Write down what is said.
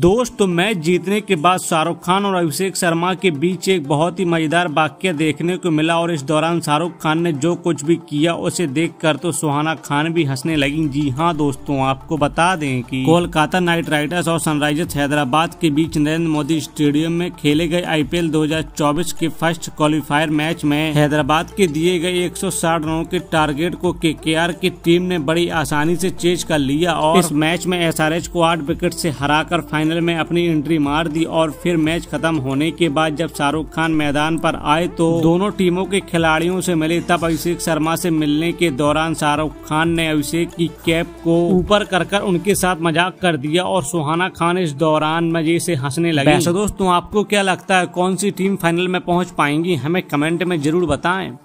दोस्तों तो मैच जीतने के बाद शाहरुख खान और अभिषेक शर्मा के बीच एक बहुत ही मजेदार वाक्य देखने को मिला और इस दौरान शाहरुख खान ने जो कुछ भी किया उसे देखकर तो सुहाना खान भी हंसने लगी जी हाँ दोस्तों आपको बता दें कि कोलकाता नाइट राइडर्स और सनराइजर्स हैदराबाद के बीच नरेंद्र मोदी स्टेडियम में खेले गए आई 2024 के फर्स्ट क्वालिफायर मैच में हैदराबाद के दिए गए एक रनों के टारगेट को के की टीम ने बड़ी आसानी ऐसी चेज कर लिया और इस मैच में एस को आठ विकेट ऐसी हराकर फाइनल फाइनल में अपनी एंट्री मार दी और फिर मैच खत्म होने के बाद जब शाहरुख खान मैदान पर आए तो दोनों टीमों के खिलाड़ियों से मिले तब अभिषेक शर्मा से मिलने के दौरान शाहरुख खान ने अभिषेक की कैप को ऊपर कर कर उनके साथ मजाक कर दिया और सुहाना खान इस दौरान मजे से हंसने लगे दोस्तों आपको क्या लगता है कौन सी टीम फाइनल में पहुंच पाएंगी हमें कमेंट में जरूर बताएं